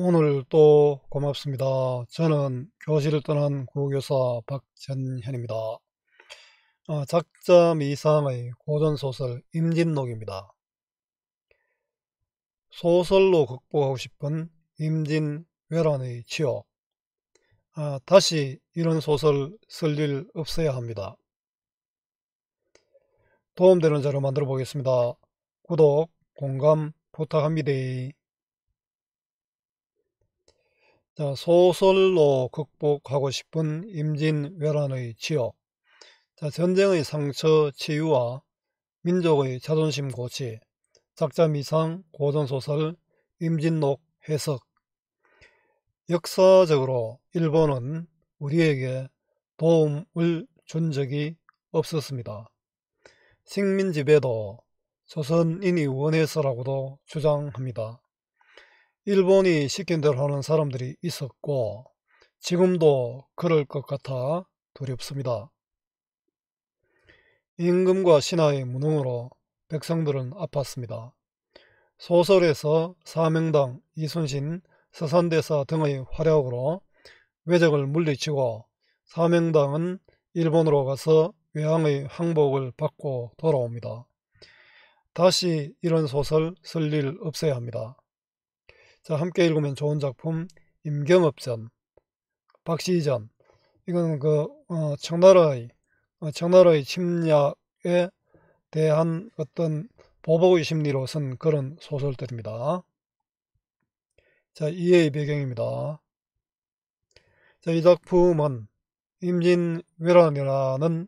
오늘또 고맙습니다. 저는 교실을 떠난 국어교사 박전현입니다. 어, 작자미상의 고전소설 임진록입니다. 소설로 극복하고 싶은 임진왜란의 치욕 아, 다시 이런 소설 쓸 일 없어야 합니다. 도움되는 자료 만들어 보겠습니다. 구독, 공감 부탁합니다. 자, 소설로 극복하고 싶은 임진왜란의 지옥 자, 전쟁의 상처 치유와 민족의 자존심 고치 작자 미상 고전소설 임진록 해석 역사적으로 일본은 우리에게 도움을 준 적이 없었습니다. 식민지배도 조선인이 원해서라고도 주장합니다. 일본이 시킨 대로 하는 사람들이 있었고 지금도 그럴 것 같아 두렵습니다. 임금과 신하의 무능으로 백성들은 아팠습니다. 소설에서 사명당, 이순신, 서산대사 등의 활약으로 외적을 물리치고 사명당은 일본으로 가서 외항의 항복을 받고 돌아옵니다. 다시 이런 소설 쓸 일 없어야 합니다. 자, 함께 읽으면 좋은 작품 임경업전, 박시전. 이건 그 어, 청나라의 어, 청나라의 침략에 대한 어떤 보복의 심리로 쓴 그런 소설들입니다. 자, 이해의 배경입니다. 자, 이 작품은 임진왜란이라는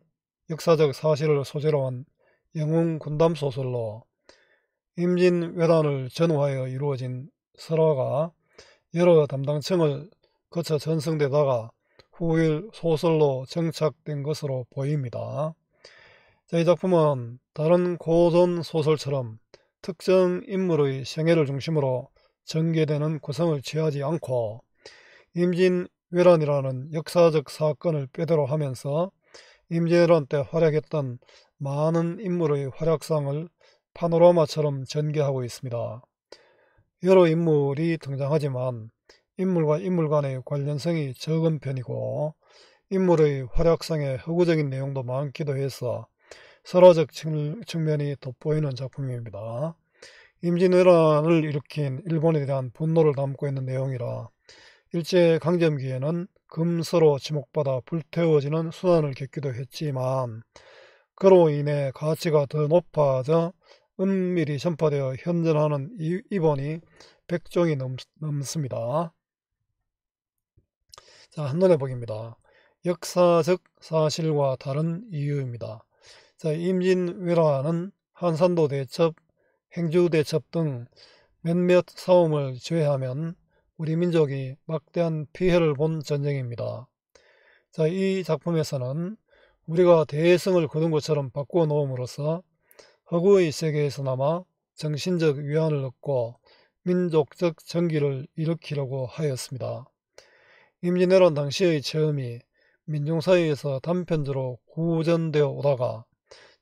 역사적 사실을 소재로 한 영웅 군담 소설로 임진왜란을 전후하여 이루어진 설화가 여러 담당층을 거쳐 전승되다가 후일 소설로 정착된 것으로 보입니다. 자, 이 작품은 다른 고전 소설처럼 특정 인물의 생애를 중심으로 전개되는 구성을 취하지 않고 임진왜란이라는 역사적 사건을 빼대로 하면서 임진왜란 때 활약했던 많은 인물의 활약상을 파노라마처럼 전개하고 있습니다. 여러 인물이 등장하지만 인물과 인물 간의 관련성이 적은 편이고 인물의 활약상에 허구적인 내용도 많기도 해서 서로적 측면이 돋보이는 작품입니다. 임진왜란을 일으킨 일본에 대한 분노를 담고 있는 내용이라 일제 강점기에는 금서로 지목받아 불태워지는 수단을 겪기도 했지만 그로 인해 가치가 더 높아져 은밀히 선포되어 현존하는 이번이 100종이 넘, 습니다 자, 한눈에 보입니다 역사적 사실과 다른 이유입니다. 자, 임진왜란은 한산도 대첩, 행주 대첩 등 몇몇 싸움을 제외하면 우리 민족이 막대한 피해를 본 전쟁입니다. 자, 이 작품에서는 우리가 대승을 거둔 것처럼 바꾸어 놓음으로써 허구의 세계에서나마 정신적 위안을 얻고 민족적 정기를 일으키려고 하였습니다. 임진왜란 당시의 체험이 민중사회에서 단편적으로 구전되어 오다가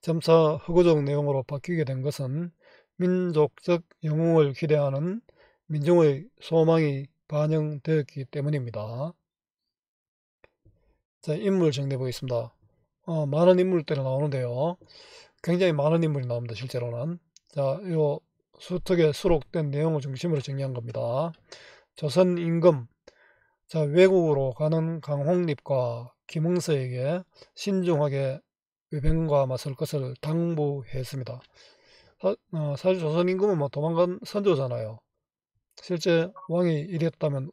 점차 허구적 내용으로 바뀌게 된 것은 민족적 영웅을 기대하는 민중의 소망이 반영되었기 때문입니다. 자, 인물 정리해 보겠습니다. 어, 많은 인물들이 나오는데요. 굉장히 많은 인물이 나옵니다. 실제로는. 자, 요 수특에 수록된 내용을 중심으로 정리한 겁니다. 조선 임금 자 외국으로 가는 강홍립과 김흥서에게 신중하게 외병과 맞설 것을 당부했습니다. 사, 어, 실 조선 임금은 뭐 도망간 선조잖아요. 실제 왕이 이랬다면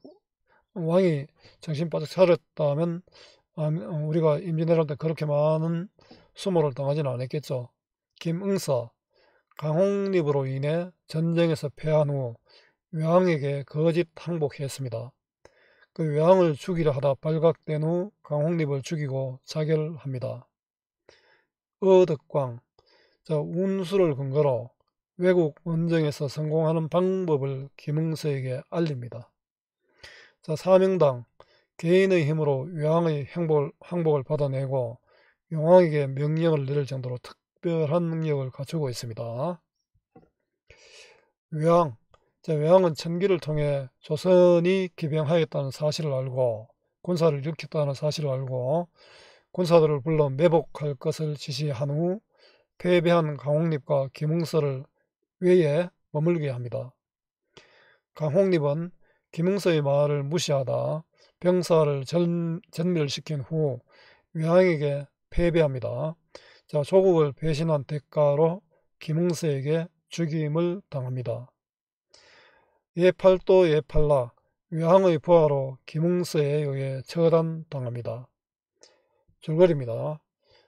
왕이 정신 바짝 차렸다면 아, 우리가 임진왜란 때 그렇게 많은 수모를 당하지는 않았겠죠. 김응서, 강홍립으로 인해 전쟁에서 패한 후외항에게 거짓 항복했습니다. 그외항을 죽이려 하다 발각된 후 강홍립을 죽이고 자결합니다. 어덕광, 자, 운수를 근거로 외국 원정에서 성공하는 방법을 김응서에게 알립니다. 자, 사명당, 개인의 힘으로 외항의 행복을, 항복을 받아내고 용왕에게 명령을 내릴 정도로 특 특별한 능력을 갖추고 있습니다. 외항 외항은 천기를 통해 조선이 기병하였다는 사실을 알고 군사를 일으켰다는 사실을 알고 군사들을 불러 매복할 것을 지시한 후 패배한 강홍립과 김흥서를 외에 머물게 합니다. 강홍립은 김흥서의 말을 무시하다 병사를 전, 멸시킨후 외항에게 패배합니다. 자, 조국을 배신한 대가로 김흥세에게 죽임을 당합니다. 예팔도 예팔라 외항의 부하로 김흥세에 의해 처단당합니다. 줄거리입니다.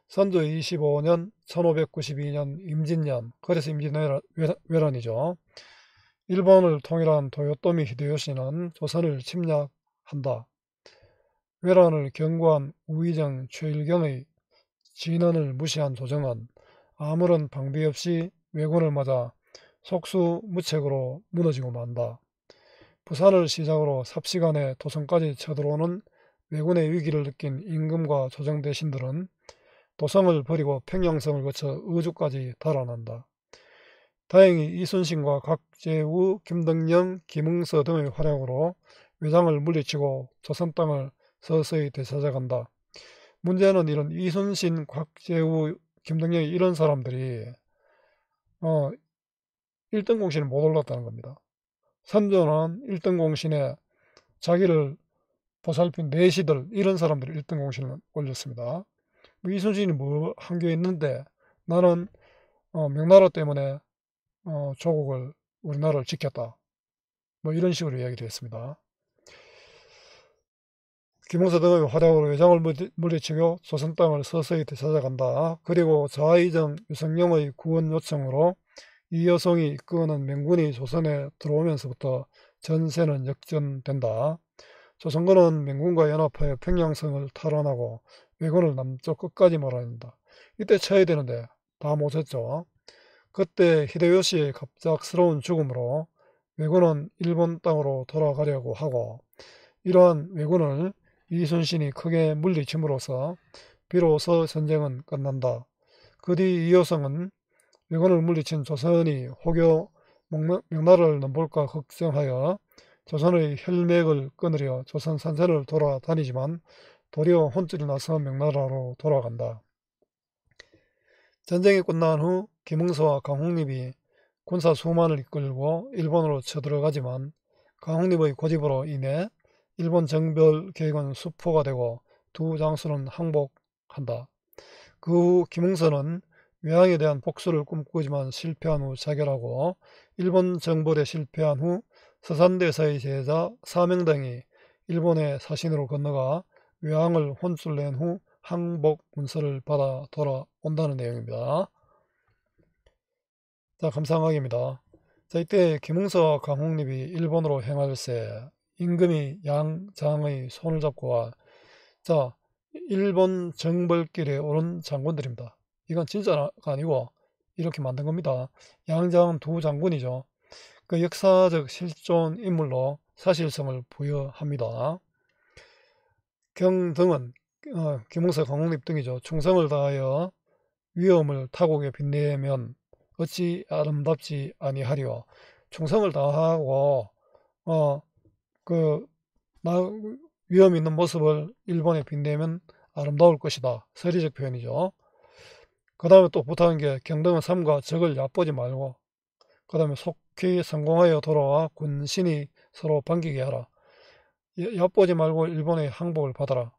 선조 25년 1592년 임진년 그래서 임진왜란이죠. 일본을 통일한 도요토미 히데요시는 조선을 침략한다. 외란을 경고한 우의정 최일경의 진언을 무시한 조정은 아무런 방비 없이 왜군을 맞아 속수무책으로 무너지고 만다. 부산을 시작으로 삽시간에 도성까지 쳐들어오는 왜군의 위기를 느낀 임금과 조정 대신들은 도성을 버리고 평양성을 거쳐 의주까지 달아난다. 다행히 이순신과 각제우, 김덕령 김응서 등의 활약으로 외장을 물리치고 조선 땅을 서서히 되찾아간다. 문제는 이런 이순신, 곽재우, 김동영 이런 사람들이 어 1등 공신에 못 올랐다는 겁니다. 선조는 1등 공신에 자기를 보살핀 내시들 이런 사람들이 1등 공신을 올렸습니다. 뭐 이순신이 뭐 한 게 있는데 나는 어, 명나라 때문에 어, 조국을 우리나라를 지켰다. 뭐 이런 식으로 이야기를 했습니다. 김홍사 등의 활약으로 외장을 물리치고 조선 땅을 서서히 되찾아간다. 그리고 좌의정 유성룡의 구원 요청으로 이 여성이 이끄는 명군이 조선에 들어오면서부터 전세는 역전된다. 조선군은 명군과 연합하여 평양성을 탈환하고 왜군을 남쪽 끝까지 몰아낸다. 이때 쳐야 되는데 다못셨죠 그때 히데요시의 갑작스러운 죽음으로 왜군은 일본 땅으로 돌아가려고 하고 이러한 왜군을 이순신이 크게 물리침으로써 비로소 전쟁은 끝난다. 그 뒤 이호성은 왜군을 물리친 조선이 혹여 명나라를 넘볼까 걱정하여 조선의 혈맥을 끊으려 조선 산세를 돌아다니지만 도리어 혼쭐이 나서 명나라로 돌아간다. 전쟁이 끝난 후 김흥서와 강홍립이 군사 수만을 이끌고 일본으로 쳐들어가지만 강홍립의 고집으로 인해 일본 정별 계획은 수포가 되고 두 장수는 항복한다. 그 후김홍선은 외항에 대한 복수를 꿈꾸지만 실패한 후 자결하고 일본 정벌에 실패한 후 서산대사의 제자 사명당이 일본의 사신으로 건너가 외항을 혼술낸 후 항복 문서를 받아 돌아온다는 내용입니다. 자, 감상학입니다. 자, 이때 김홍서와 강홍립이 일본으로 행할세 임금이 양장의 손을 잡고 와자 일본 정벌길에 오른 장군들입니다. 이건 진짜가 아니고 이렇게 만든 겁니다. 양장 두 장군이죠. 그 역사적 실존 인물로 사실성을 부여합니다. 경등은 어, 김홍사 강립 등이죠. 충성을 다하여 위험을 타국에 빛내면 어찌 아름답지 아니하리요. 충성을 다하고 어, 그 위험 있는 모습을 일본에 빛내면 아름다울 것이다. 서리적 표현이죠. 그 다음에 또 부탁한 게 경등은 삶과 적을 얕보지 말고 그 다음에 속히 성공하여 돌아와 군신이 서로 반기게 하라. 얕보지 말고 일본의 항복을 받아라.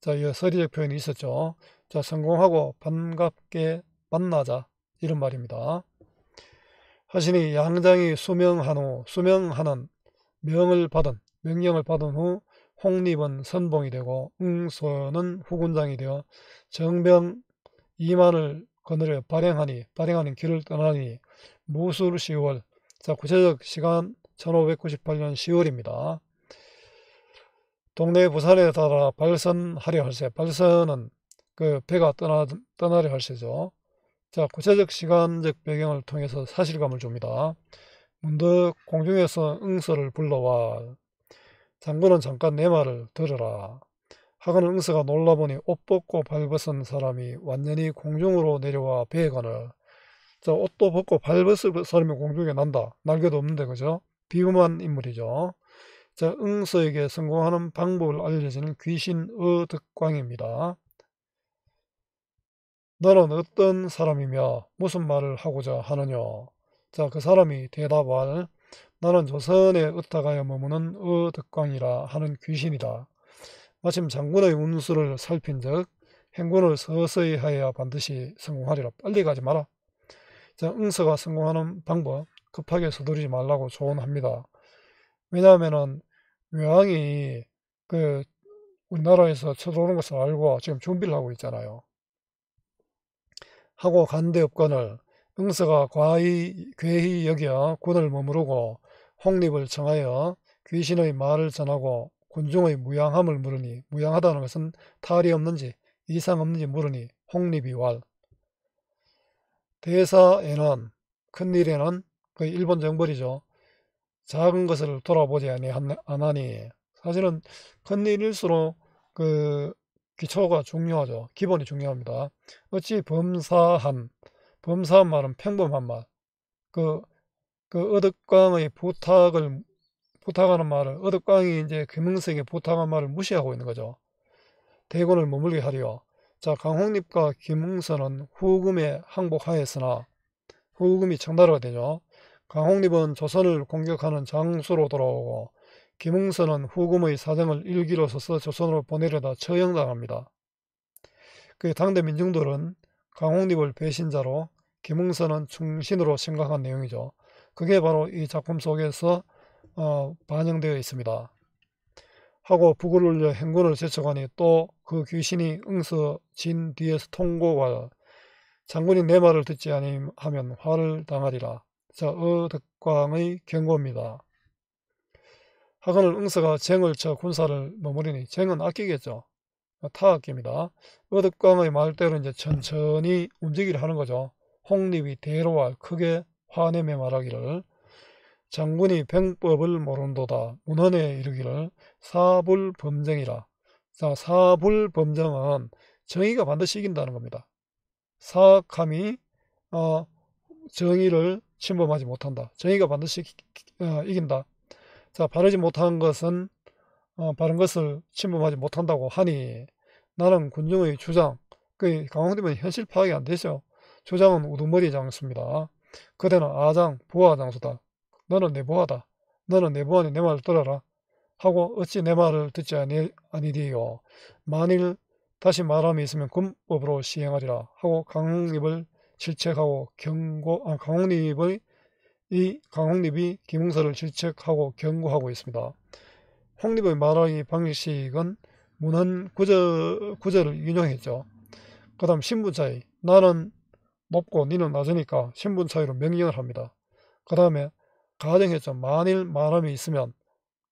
자, 이 서리적 표현이 있었죠. 자, 성공하고 반갑게 만나자. 이런 말입니다. 하시니 양장이 수명한 후 수명하는 명을 받은 명령을 받은 후 홍립은 선봉이 되고 응소는 후군장이 되어 정병 이만을 거느려 발행하니 발행하는 길을 떠나니 무술 10월 자 구체적 시간 1598년 10월입니다. 동네 부산에 따라 발선하려 할세 발선은 그 배가 떠나, 떠나려 할세죠. 자 구체적 시간적 배경을 통해서 사실감을 줍니다. 문득 공중에서 응서를 불러와 장군은 잠깐 내 말을 들으라. 하고는 응서가 놀라보니 옷 벗고 발벗은 사람이 완전히 공중으로 내려와 배관을늘 자, 옷도 벗고 발벗을 사람이 공중에 난다. 날개도 없는데 그죠? 비범한 인물이죠. 자, 응서에게 성공하는 방법을 알려주는 귀신의 득광입니다. 너는 어떤 사람이며 무슨 말을 하고자 하느냐? 자, 그 사람이 대답할 나는 조선에 으다가에 머무는 어덕광이라 하는 귀신이다. 마침 장군의 운수를 살핀즉 행군을 서서히 하여야 반드시 성공하리라. 빨리 가지 마라. 자, 응서가 성공하는 방법 급하게 서두르지 말라고 조언합니다. 왜냐하면은 외항이 그 우리나라에서 쳐들어오는 것을 알고 지금 준비를 하고 있잖아요. 하고 간대 업관을 응서가 과히 괴히 여겨 군을 머무르고 홍립을 청하여 귀신의 말을 전하고 군중의 무양함을 물으니 무양하다는 것은 탈이 없는지 이상 없는지 물으니 홍립이 왈 대사에는 큰일에는 그 일본 정벌이죠. 작은 것을 돌아보지 않하니 사실은 큰일일수록 그 기초가 중요하죠. 기본이 중요합니다. 어찌 범사한 범사한 말은 평범한 말. 그, 그 어덕광의 부탁을, 부탁하는 말을, 어덕광이 이제 금흥석에 부탁한 말을 무시하고 있는 거죠. 대군을 머물게 하려 자, 강홍립과 김흥선은 후금에 항복하였으나, 후금이 청나라가 되죠. 강홍립은 조선을 공격하는 장수로 돌아오고, 김흥선은 후금의 사정을 일기로 써서 조선으로 보내려다 처형당합니다. 그 당대 민중들은 강홍립을 배신자로 김웅선은 충신으로 생각한 내용이죠. 그게 바로 이 작품 속에서 어, 반영되어 있습니다. 하고 북을 울려 행군을 제쳐가니 또 그 귀신이 응서 진 뒤에서 통고하여 장군이 내 말을 듣지 아니하면 화를 당하리라. 자, 어덕광의 경고입니다. 하건을 응서가 쟁을 쳐 군사를 머무리니 쟁은 아끼겠죠. 타악기입니다. 아, 어덕광의 말대로 이제 천천히 움직이려 하는 거죠. 홍립이 대로와 크게 화내며 말하기를 장군이 병법을 모른도다 문헌에 이르기를 사불범정이라 자, 사불범정은 정의가 반드시 이긴다는 겁니다. 사악함이 어, 정의를 침범하지 못한다. 정의가 반드시 어, 이긴다. 자 바르지 못한 것은 어, 바른 것을 침범하지 못한다고 하니 나는 군중의 주장 그강원되면 현실 파악이 안 되죠. 조장은 우두머리 장수입니다. 그대는 아장, 부하 장수다. 너는 내부하다 너는 내부하니내 말을 들어라. 하고 어찌 내 말을 듣지 아니, 아니디요. 만일 다시 말함이 있으면 군법으로 시행하리라 하고 강홍립을 질책하고 경고 아, 강홍립의 이 강홍립이 김웅사를 질책하고 경고하고 있습니다. 홍립의 말하기 방식은 문헌 구절, 구절을 인용했죠. 그 다음 신부자의 나는 높고 니는 낮으니까 신분 차이로 명령을 합니다. 그 다음에 가정했죠. 만일 마음이 있으면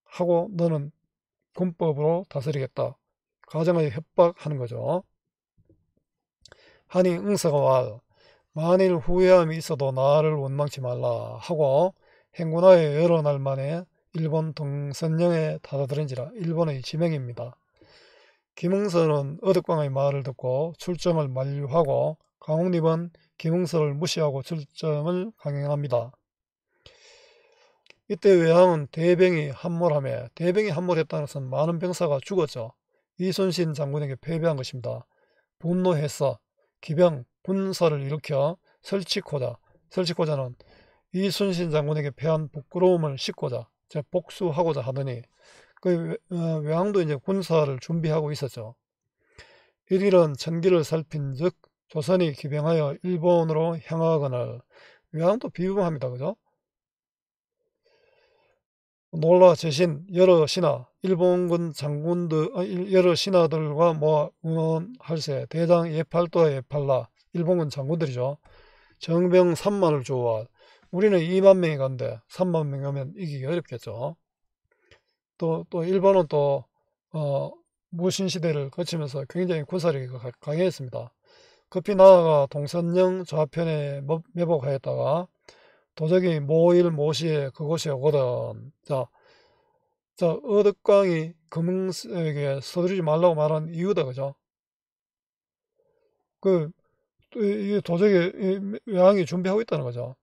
하고 너는 군법으로 다스리겠다. 가정하에 협박하는 거죠. 하니 응서가말 만일 후회함이 있어도 나를 원망치 말라 하고 행군하에 여러 날 만에 일본 동선령에 다다들은지라 일본의 지명입니다. 김응선은 어덕광의 말을 듣고 출정을 만류하고 강홍립은 기흥설을 무시하고 절점을 강행합니다. 이때 외항은 대병이 함몰함에 대병이 함몰했다는 것은 많은 병사가 죽었죠. 이순신 장군에게 패배한 것입니다. 분노해서 기병 군사를 일으켜 설치코자 설치코자는 이순신 장군에게 패한 부끄러움을 씻고자 즉 복수하고자 하더니 그 외항도 어, 이제 군사를 준비하고 있었죠. 일일은 천기를 살핀 즉 조선이 기병하여 일본으로 향하거늘 외항도 비유합니다. 그죠? 놀라 제신 여러 신하 일본군 장군들 어, 여러 신하들과 모아 응원할세 대장 예팔도와 예팔라 일본군 장군들이죠. 정병 3만을 조와 우리는 2만 명이 간데 3만 명이 오면 이기기 어렵겠죠. 또, 또 일본은 또, 어, 무신시대를 거치면서 굉장히 군사력이 강했습니다. 급히 나아가 동선령 좌편에 매복하였다가 도적이 모일 모시에 그곳에 오거든. 자, 자 어덕광이 금흥에게 서두르지 말라고 말한 이유다 그죠? 그 도적이 외항이 준비하고 있다는 거죠.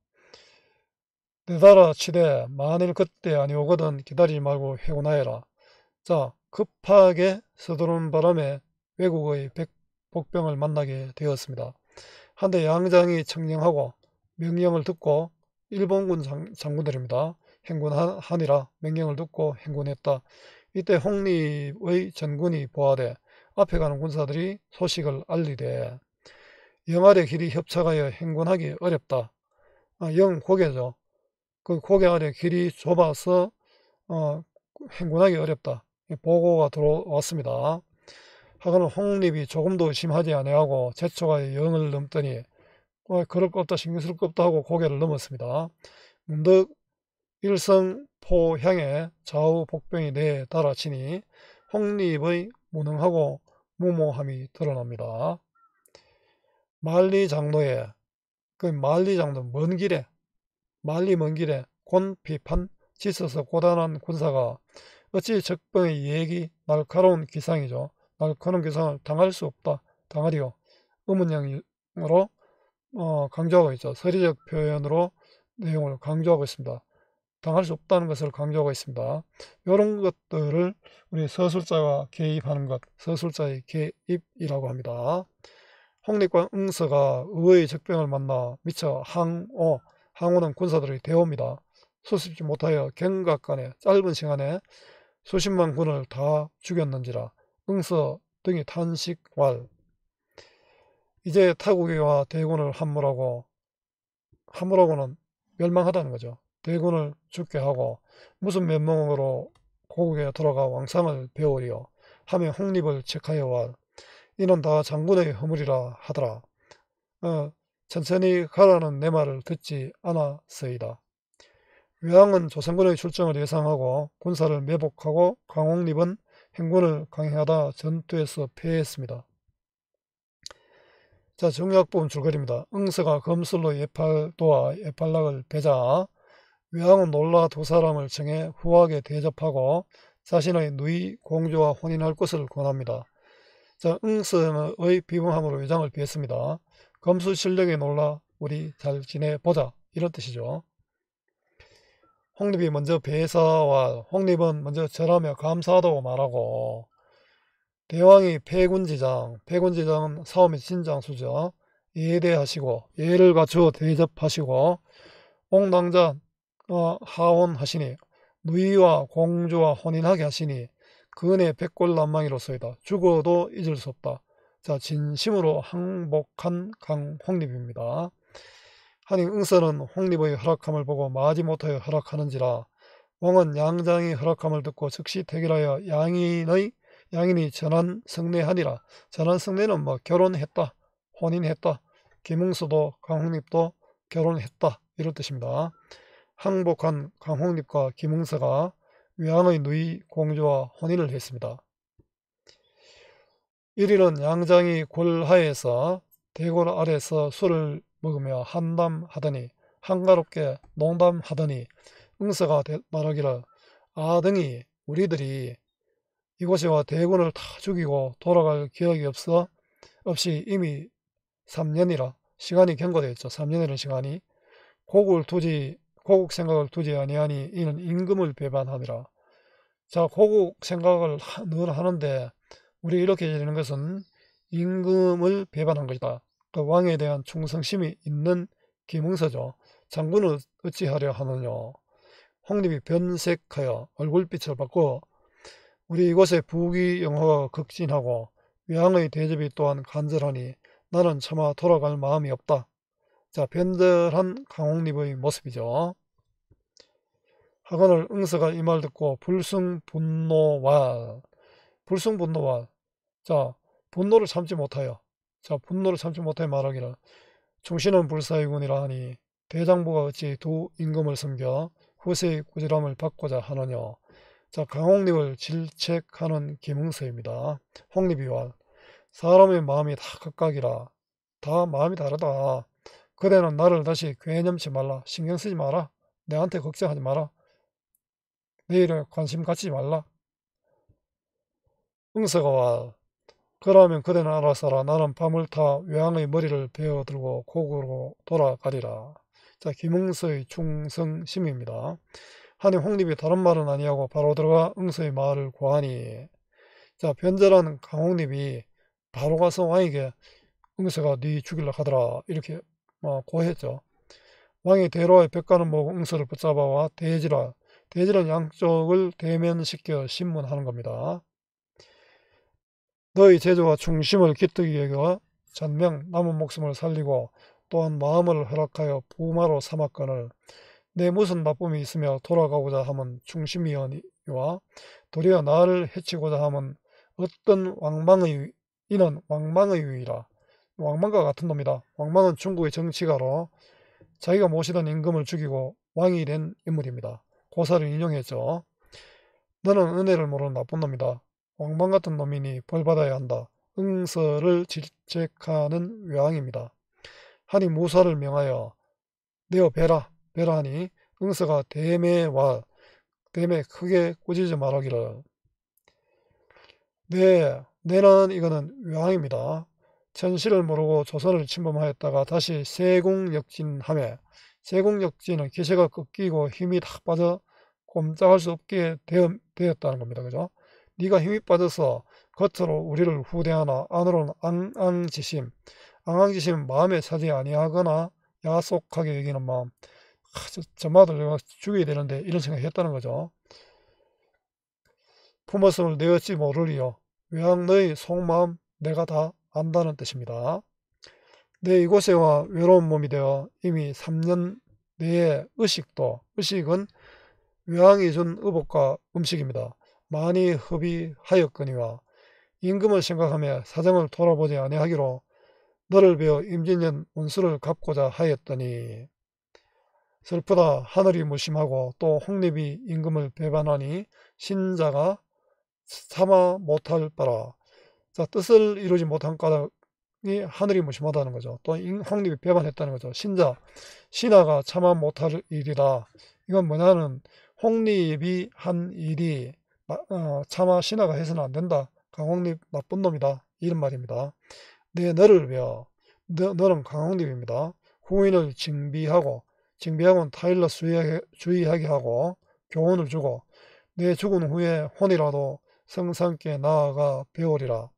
내달아 치대 만일 그때 아니 오거든 기다리지 말고 회군하여라. 자 급하게 서두른 바람에 외국의 백 복병을 만나게 되었습니다. 한데 양장이 청령하고 명령을 듣고 일본군 장, 군들입니다 행군하니라 명령을 듣고 행군했다. 이때 홍립의 전군이 보아되 앞에 가는 군사들이 소식을 알리되 영아래 길이 협착하여 행군하기 어렵다. 아, 영 고개죠. 그 고개 아래 길이 좁아서 어, 행군하기 어렵다. 보고가 들어왔습니다. 하고는 홍립이 조금도 심하지 아니하고 제초가 영을 넘더니 뭐 그럴 것 없다 신경 쓸것 없다 하고 고개를 넘었습니다. 문득 일성포향의 좌우 복병이 내에 달아치니 홍립의 무능하고 무모함이 드러납니다. 만리장로에그 만리장로 먼 길에 만리 먼 길에 곤비판 짓어서 고단한 군사가 어찌 적병의 얘기 날카로운 기상이죠. 그런 계산을 당할 수 없다. 당하리요. 음문형으로 어, 강조하고 있죠. 서리적 표현으로 내용을 강조하고 있습니다. 당할 수 없다는 것을 강조하고 있습니다. 이런 것들을 우리 서술자가 개입하는 것, 서술자의 개입이라고 합니다. 홍립과 응서가 의의 적병을 만나 미처 항오, 어, 항오는 군사들의 대호입니다. 수습지 못하여 경각 간에 짧은 시간에 수십만 군을 다 죽였는지라 응서 등이 탄식왈 이제 타국이와 대군을 함몰하고 함몰하고는 멸망하다는 거죠. 대군을 죽게 하고 무슨 면목으로 고국에 돌아가 왕상을 배우리요 하며 홍립을 책하여 왈 이는 다 장군의 허물이라 하더라. 어, 천천히 가라는 내 말을 듣지 않았으이다. 외왕은 조선군의 출정을 예상하고 군사를 매복하고 강홍립은 행군을 강행하다 전투에서 패했습니다. 자, 정약부분 줄거리입니다. 응서가 검술로 예팔도와 예팔락을 베자 외왕은 놀라 두 사람을 청해 후하게 대접하고 자신의 누이 공주와 혼인할 것을 권합니다. 자, 응서의 비범함으로 외장을 피했습니다. 검술 실력에 놀라 우리 잘 지내보자 이런 뜻이죠. 홍립이 먼저 배사와 홍립은 먼저 절하며 감사하다고 말하고 대왕이 폐군지장, 폐군지장은 사움의 진장수죠. 예대하시고 예를 갖추어 대접하시고 옹당자 어, 하원하시니 누이와 공주와 혼인하게 하시니 그은의 백골난망이로서이다. 죽어도 잊을 수 없다. 자 진심으로 항복한 강홍립입니다. 하니 응서는 홍립의 허락함을 보고 마지못하여 허락하는지라 왕은 양장의 허락함을 듣고 즉시 대결하여 양인의 양인이 전한 승례하니라 전한 승례는뭐 결혼했다 혼인했다 김웅수도 강홍립도 결혼했다 이런 뜻입니다. 항복한 강홍립과 김웅서가 위양의 누이 공주와 혼인을 했습니다. 1위는 양장이 골하에서 대궐 아래서 술을 먹으며 한담하더니 한가롭게 농담하더니 응서가 말하기를 아등이 우리들이 이곳에와 대군을 다 죽이고 돌아갈 기억이 없어 없이 이미 3년이라 시간이 경과되었죠. 3년이라는 시간이 고국을 두지 고국 생각을 두지 아니하니 이는 임금을 배반하니라. 자 고국 생각을 늘 하는데 우리 이렇게 되는 것은 임금을 배반한 것이다. 그 왕에 대한 충성심이 있는 김흥서죠. 장군은 어찌하려 하느냐. 홍림이 변색하여 얼굴빛을 받고 우리 이곳의 부귀 영화가 극진하고 외항의 대접이 또한 간절하니 나는 차마 돌아갈 마음이 없다. 자, 변절한 강홍립의 모습이죠. 학원을 응서가 이 말 듣고 불승분노와 불승분노와 자 분노를 참지 못하여 자 분노를 참지 못해 말하기를 충신은 불사의군이라 하니 대장부가 어찌 두 임금을 섬겨 후세의 꾸지람을 받고자 하느냐 자 강홍립을 질책하는 김흥서입니다. 홍립이와 사람의 마음이 다 각각이라 다 마음이 다르다. 그대는 나를 다시 괴념치 말라. 신경 쓰지 마라. 내한테 걱정하지 마라. 내일에 관심 갖지 말라. 응서가와 그러면 그대는 알아서라 나는 밤을 타 외양의 머리를 베어들고 고구로 돌아가리라. 자 김응서의 충성심입니다. 하니 홍립이 다른 말은 아니하고 바로 들어가 응서의 말을 구하니 자 변절한 강홍립이 바로 가서 왕에게 응서가 네 죽일라 하더라 이렇게 어, 고했죠. 왕이 대로의 백관을 보고 응서를 붙잡아와 대지라 대지란 양쪽을 대면시켜 신문하는 겁니다. 너희 제조와 중심을 기뜨기에가 전명 남은 목숨을 살리고 또한 마음을 허락하여 부마로 삼았거늘 내 무슨 나쁨이 있으며 돌아가고자 함은 중심이니와 여 도리어 나를 해치고자 함은 어떤 왕망의 이는 왕망의 위라 왕망과 같은 놈이다. 왕망은 중국의 정치가로 자기가 모시던 임금을 죽이고 왕이 된 인물입니다. 고사를 인용했죠. 너는 은혜를 모르는 나쁜 놈이다. 왕방 같은 놈이니 벌받아야 한다. 응서를 질책하는 외왕입니다. 하니 무사를 명하여 내어 베라 베라 하니 응서가 대매와 대매 크게 꾸짖어 말하기를 네 내는 네, 이거는 외왕입니다. 천시를 모르고 조선을 침범하였다가 다시 세공역진함에 세공역진은 기세가 꺾이고 힘이 탁 빠져 꼼짝할 수 없게 되었다는 겁니다. 그죠? 네가 힘이 빠져서 겉으로 우리를 후대하나 안으로는 앙앙지심 앙앙지심 마음에 차지 아니하거나 야속하게 여기는 마음 하, 저, 저마들 내가 죽여야 되는데 이런 생각을 했다는 거죠. 품어음을 내었지 모르리요. 외양 너의 속마음 내가 다 안다는 뜻입니다. 내 이곳에 와 외로운 몸이 되어 이미 3년 내에 의식도 의식은 외양이 준 의복과 음식입니다. 많이 흡입하였거니와 임금을 생각하며 사정을 돌아보지 아니하기로 너를 비어 임진년 원수를 갚고자 하였더니 슬프다 하늘이 무심하고 또 홍립이 임금을 배반하니 신자가 참아 못할 바라 자 뜻을 이루지 못한 까닭이 하늘이 무심하다는 거죠 또 홍립이 배반했다는 거죠 신자 신하가 참아 못할 일이다 이건 뭐냐는 홍립이 한 일이 어, 차마 신하가 해서는 안 된다. 강홍립 나쁜 놈이다. 이런 말입니다. 내 너를 외워. 너, 너는 강홍립입니다. 후인을 징비하고 징비하고는 타일러 수의하게, 주의하게 하고 교훈을 주고 내 죽은 후에 혼이라도 성상께 나아가 배우리라.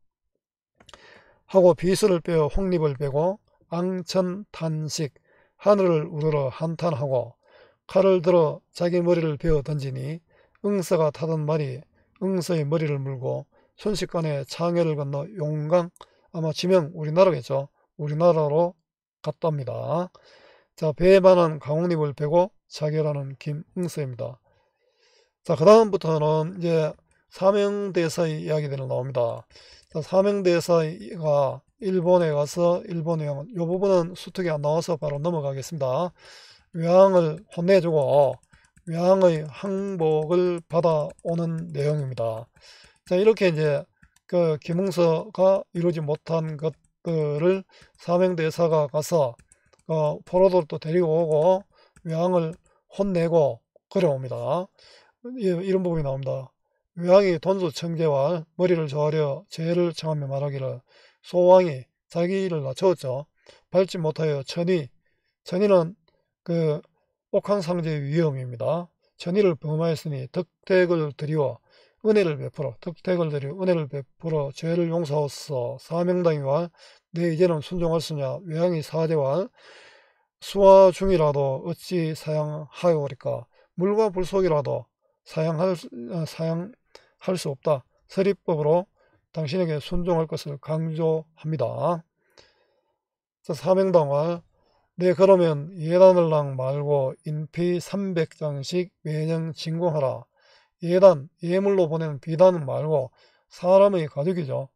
하고 비수를 빼어 홍립을 빼고 앙천 탄식 하늘을 우르르 한탄하고 칼을 들어 자기 머리를 베어 던지니 응서가 타던 말이 응서의 머리를 물고 순식간에 창해를 건너 용강 아마 지명 우리나라겠죠. 우리나라로 갔답니다. 자 배에 반한 강홍립을 베고 자결하는 김응서입니다. 자그 다음부터는 이제 사명대사의 이야기들이 나옵니다. 자, 사명대사가 일본에 가서 일본 외항은 이 부분은 수특이 안 나와서 바로 넘어가겠습니다. 외항을 혼내주고 외항의 항복을 받아오는 내용입니다. 자, 이렇게 이제 그 김흥서가 이루지 못한 것들을 사명대사가 가서 어, 포로들 또 데리고 오고 외항을 혼내고 그려옵니다. 예, 이런 부분이 나옵니다. 외왕이 돈수청제와 머리를 조하려 죄를 청하며 말하기를 소왕이 자기 일을 낮추죠 밟지 못하여 천이 천이는 그 옥황상제의 위험입니다. 전의를 범하였으니 덕택을 드리워 은혜를 베풀어 덕택을 드리워 은혜를 베풀어 죄를 용서하소서 사명당이와 내 이제는 순종할수냐 외양이 사제와 수화 중이라도 어찌 사양하여오리까 물과 불 속이라도 사양할, 어, 사양할 수 없다. 서리법으로 당신에게 순종할 것을 강조합니다. 사명당할 네 그러면 예단을랑 말고 인피 300장씩 매년 진공하라. 예단, 예물로 보낸 비단 말고 사람의 가족이죠.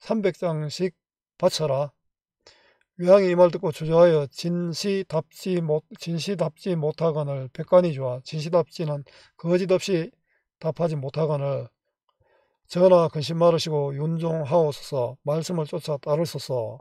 300장씩 바쳐라. 유항이이 말 듣고 주저하여 진시답지 못 진시답지 못하거늘 백관이 좋아 진시답지는 거짓없이 답하지 못하거늘 전하 근심 말으시고 윤종하옵소서 말씀을 쫓아 따르소서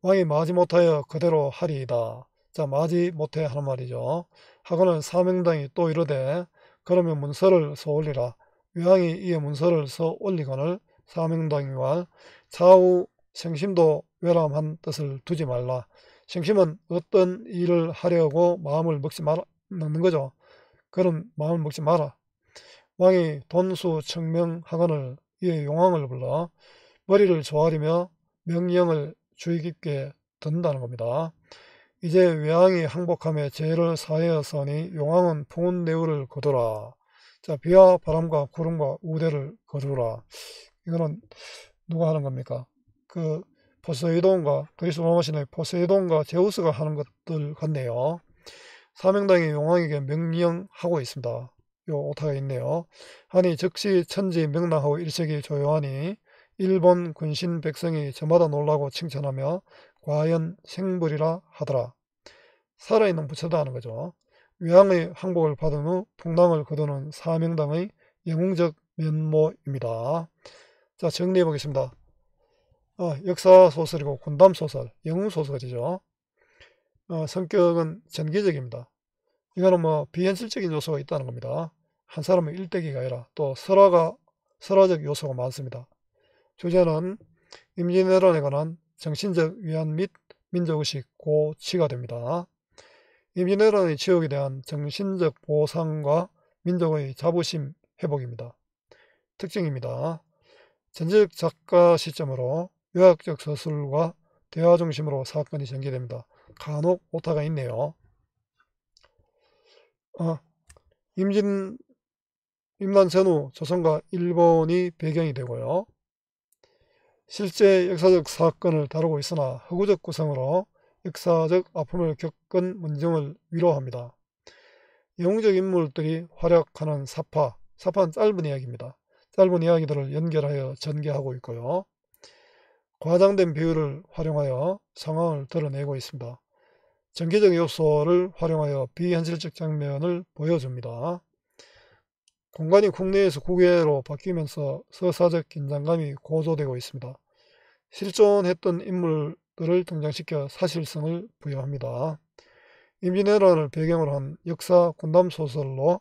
왕이 마지못하여 그대로 하리이다. 자 마지못해 하는 말이죠. 하고는 사명당이 또 이르되 그러면 문서를 서올리라. 위왕이 이에 문서를 서올리거늘 사명당이와 좌우 생심도 외람한 뜻을 두지 말라. 생심은 어떤 일을 하려고 마음을 먹지 말아 넣는 거죠. 그런 마음을 먹지 마라. 왕이 돈수 청명하건을 이에 용왕을 불러 머리를 조아리며 명령을 주의 깊게 든다는 겁니다. 이제 외항이 항복함에 재해를 사하였사니 용왕은 풍운내우를 거두라. 자 비와 바람과 구름과 우대를 거두라. 이거는 누가 하는 겁니까? 그 포세이돈과 그리스 로마 신의 포세이돈과 제우스가 하는 것들 같네요. 사명당이 용왕에게 명령하고 있습니다. 요 오타가 있네요. 하니 즉시 천지 명랑하고 일색이 조용하니 일본 군신 백성이 저마다 놀라고 칭찬하며 과연 생불이라 하더라. 살아있는 부처다 하는 거죠. 외항의 항복을 받은 후 풍랑을 거두는 사명당의 영웅적 면모입니다. 자 정리해 보겠습니다. 어, 역사 소설이고 군담 소설, 영웅 소설이죠. 어, 성격은 전개적입니다 이거는 뭐 비현실적인 요소가 있다는 겁니다. 한 사람의 일대기가 아니라 또 설화가 설화적 요소가 많습니다. 주제는 임진왜란에 관한 정신적 위안 및 민족의식 고치가 됩니다. 임진왜란의 지옥에 대한 정신적 보상과 민족의 자부심 회복입니다. 특징입니다. 전직 작가 시점으로 요약적 서술과 대화 중심으로 사건이 전개됩니다. 간혹 오타가 있네요. 아, 임진 임란 전후 조선과 일본이 배경이 되고요. 실제 역사적 사건을 다루고 있으나 허구적 구성으로 역사적 아픔을 겪은 문정을 위로합니다. 영웅적 인물들이 활약하는 사파, 사파는 짧은 이야기입니다. 짧은 이야기들을 연결하여 전개하고 있고요. 과장된 비유를 활용하여 상황을 드러내고 있습니다. 전개적 요소를 활용하여 비현실적 장면을 보여줍니다. 공간이 국내에서 국외로 바뀌면서 서사적 긴장감이 고조되고 있습니다. 실존했던 인물들을 등장시켜 사실성을 부여합니다. 임진왜란을 배경으로 한 역사 군담 소설로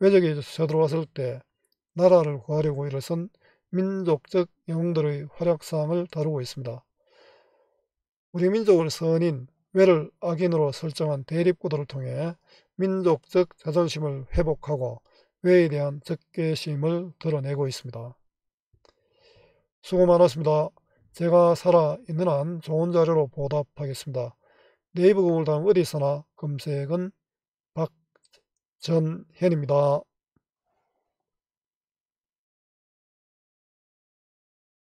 외적이 쳐들어왔을 때 나라를 구하려고 일어선 민족적 영웅들의 활약사항을 다루고 있습니다. 우리 민족을 선인, 외를 악인으로 설정한 대립구도를 통해 민족적 자존심을 회복하고 외에 대한 적개심을 드러내고 있습니다. 수고 많았습니다. 제가 살아있는 한 좋은 자료로 보답하겠습니다. 네이버 구글 단 어디서나 검색은 박전현입니다.